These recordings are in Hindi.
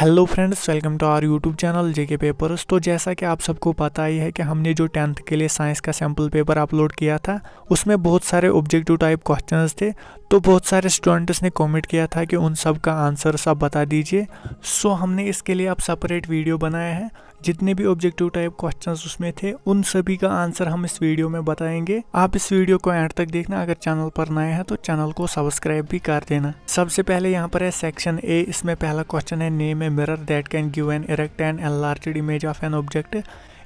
hello friends welcome to our YouTube channel JK papers तो जैसा कि आप सबको पता ही है कि हमने जो टेंथ के लिए साइंस का सैम्पल पेपर अपलोड किया था उसमें बहुत सारे ऑब्जेक्टिव टाइप क्वेश्चंस थे तो बहुत सारे स्टूडेंट्स ने कमेंट किया था कि उन सब का आंसर सब बता दीजिए सो हमने इसके लिए अब सेपरेट वीडियो बनाया है जितने भी ऑब्जेक्टिव टाइप क्वेश्चन उसमें थे उन सभी का आंसर हम इस वीडियो में बताएंगे आप इस वीडियो को एंड तक देखना अगर चैनल पर नए हैं तो चैनल को सब्सक्राइब भी कर देना सबसे पहले यहाँ पर है सेक्शन ए इसमें पहला क्वेश्चन है name a mirror that can give an erect and enlarge image of an object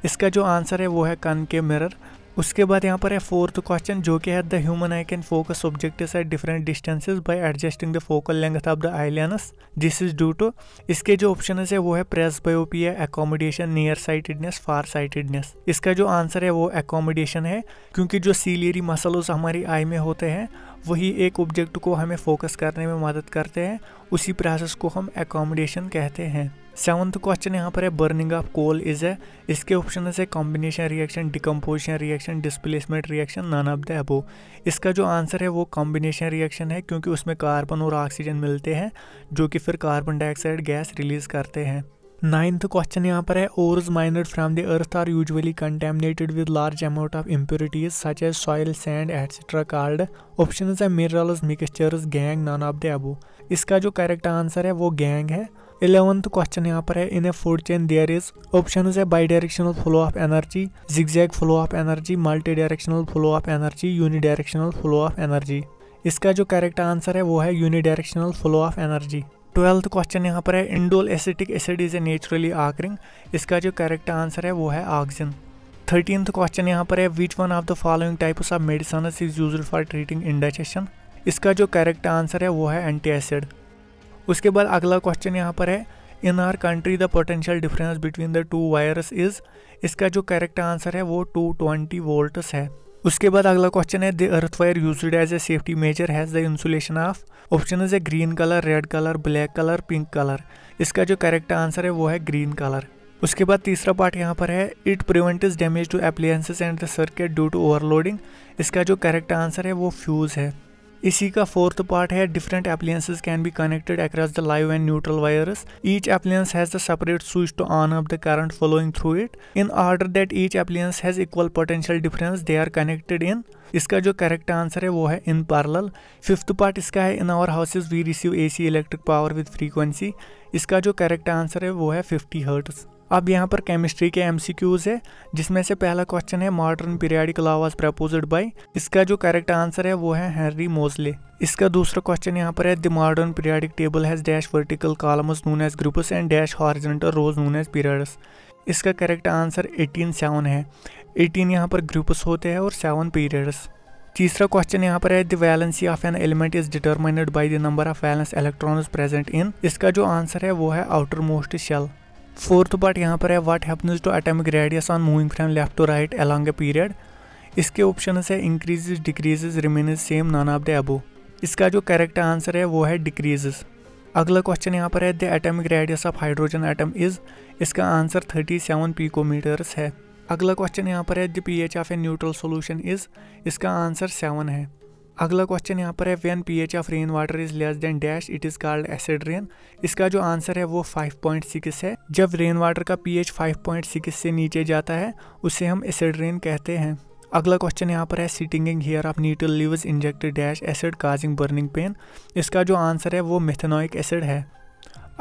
इसका जो आंसर है वो है कन के मिरर उसके बाद यहाँ पर है फोर्थ क्वेश्चन जो कि है the human eye can focus object at different distances by adjusting the focal length of the eye lens this is due to इसके जो ऑप्शन है वो है प्रेस बायोपी है accommodation near sightedness far sightedness इसका जो आंसर है वो एकोमोडेशन है क्योंकि जो सीलियरी मसल्स हमारी आई में होते हैं वही एक ऑब्जेक्ट को हमें फोकस करने में मदद करते हैं उसी प्रोसेस को हम एकोमोडेशन कहते हैं सेवन्थ क्वेश्चन यहाँ पर है बर्निंग ऑफ कोल इज है इसके ऑप्शन है combination reaction decomposition reaction displacement reaction none of the above इसका जो आंसर है वो कॉम्बिनेशन रिएक्शन है क्योंकि उसमें कार्बन और ऑक्सीजन मिलते हैं जो कि फिर कार्बन डाइऑक्साइड गैस रिलीज करते हैं नाइन्थ क्वेश्चन यहाँ पर है ores mined from the earth are usually contaminated with large amount of impurities such as soil sand etcetera कार्ड ऑप्शन है minerals mixtures gangue none of the above इसका जो करेक्ट आंसर है वो गैंग है इलेवंथ क्वेश्चन यहाँ पर है in a food chain there is option है bidirectional flow of energy zigzag flow of energy multidirectional flow of energy unidirectional flow of energy इसका जो करेक्ट आंसर है वो है unidirectional flow of energy twelfth question यहाँ पर है indole acetic acid is a naturally occurring इसका जो करेक्ट आंसर है वो है ऑक्सीजन थर्टीनथ क्वेश्चन यहाँ पर है which one of the following types of medicine is use for treating indigestion इसका जो करेक्ट आंसर है वो है एंटी एसिड उसके बाद अगला क्वेश्चन यहाँ पर है in our country the potential difference between the two wires is इसका जो करेक्ट आंसर है वो टू ट्वेंटी वोल्ट्स है उसके बाद अगला क्वेश्चन है the earth wire use as a safety measure has the insulation of option A green colour red colour black colour pink colour इसका जो करेक्ट आंसर है वो है ग्रीन कलर उसके बाद तीसरा पार्ट यहाँ पर है it is damage to appliances and the circuit due to overloading इसका जो करेक्ट आंसर है वो फ्यूज़ है इसी का फोर्थ पार्ट है different appliances can be connected across the live and neutral wires each appliance has the separate switch to on up the current following through it in order that each appliance has equal potential difference they are connected in इसका जो करेक्ट आंसर है वो है इन पार्लल फिफ्थ पार्ट इसका है in our houses we receive C electric power with frequency इसका जो करेक्ट आंसर है वो है फिफ्टी हर्ट्स अब यहाँ पर केमिस्ट्री के एम है जिसमें से पहला क्वेश्चन है modern periodic law was propose by इसका जो करेक्ट आंसर है वो है हेनरी मोजले इसका दूसरा क्वेश्चन यहाँ पर है the modern periodic table has dash vertical columns known as groups and dash horizontal rows known as periods इसका करेक्ट आंसर एटीन सेवन है एटीन यहाँ पर ग्रुप्स होते हैं और सेवन पीरियड्स तीसरा क्वेश्चन यहाँ पर है the valency of an element is determined by the number of valence electrons present in इसका जो आंसर है वो है outermost shell fourth part यहाँ पर है what happens to atomic radius on moving from left to right along a period इसके ऑप्शन है increase decreases remains same none of the above इसका जो करेक्ट आंसर है वो है डिक्रीज अगला क्वेश्चन यहाँ पर है the atomic radius of hydrogen atom is इसका आंसर 37 पीकोमीटर्स है अगला क्वेश्चन यहाँ पर है the pH of a neutral solution is इसका आंसर सेवन है अगला क्वेश्चन यहाँ पर है when P H of rain water is less than dash it is called acid rain इसका जो आंसर है वो 5.6 है जब रेन वाटर का पी एच से नीचे जाता है उसे हम एसिड रेन कहते हैं अगला क्वेश्चन यहाँ पर है stinging hair of nettle leaves injected dash acid causing burning pain इसका जो आंसर है वो मेथेनोइक एसिड है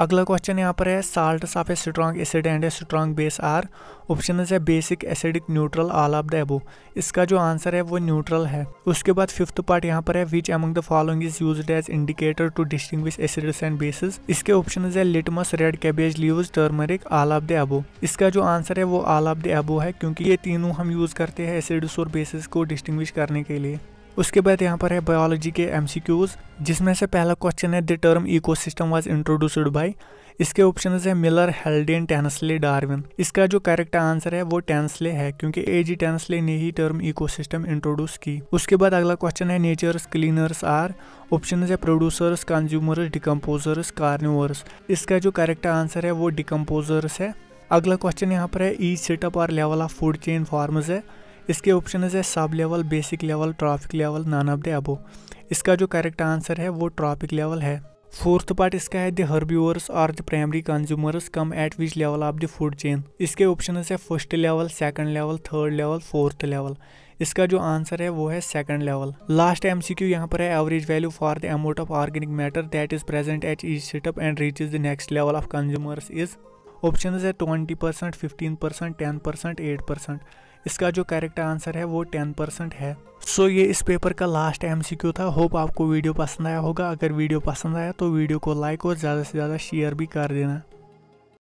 अगला क्वेश्चन यहाँ पर है salt of a strong acid and a strong base are option है basic acidic neutral all of the above इसका जो आंसर है वो न्यूट्रल है उसके बाद फिफ्थ पार्ट यहाँ पर है which among the following is use as indicator to distinguish acids and bases इसके ऑप्शन है litmus red cabbage leaves turmeric all of the above इसका जो आंसर है वो आल ऑफ द एबो है क्योंकि ये तीनों हम यूज करते हैं एसिड्स और बेसिस को डिस्टिंग्विश करने के लिए उसके बाद यहाँ पर है बायोलॉजी के एम जिसमें से पहला क्वेश्चन है the term system was introduced by इसके ऑप्शन है मिलर हेल्डेन टेंसले डार्विन इसका जो करेक्ट आंसर है वो टेंसले है क्योंकि ए जी टेंसले ने ही टर्म इकोसिस्टम इंट्रोड्यूस की उसके बाद अगला क्वेश्चन है नेचर्स क्लीनर्स आर ऑप्शन है प्रोड्यूसर्स कंज्यूमर्स डिकम्पोजर्स कार्निवर्स इसका जो करेक्ट आंसर है वो डिकम्पोजर्स है अगला क्वेश्चन यहाँ पर है ई सेटअप और level of food chain forms है इसके ऑप्शन है sub level basic level trophic level none of the above इसका जो करेक्ट आंसर है वो ट्रॉफिक लेवल है फोर्थ पार्ट इसका है द हर्ब्यूअर्स और the primary consumers come at which level of the food chain इसके ऑप्शन है first level second level third level fourth level इसका जो आंसर है वो है second level last M C Q यहाँ पर है average value for the amount of organic matter that is present at each step and reach is the next level of consumers is option है twenty percent fifteen percent ten percent eight percent इसका जो करेक्ट आंसर है वो टेन परसेंट है सो so, ये इस पेपर का लास्ट एम था होप आपको वीडियो पसंद आया होगा अगर वीडियो पसंद आया तो वीडियो को लाइक और ज़्यादा से ज़्यादा शेयर भी कर देना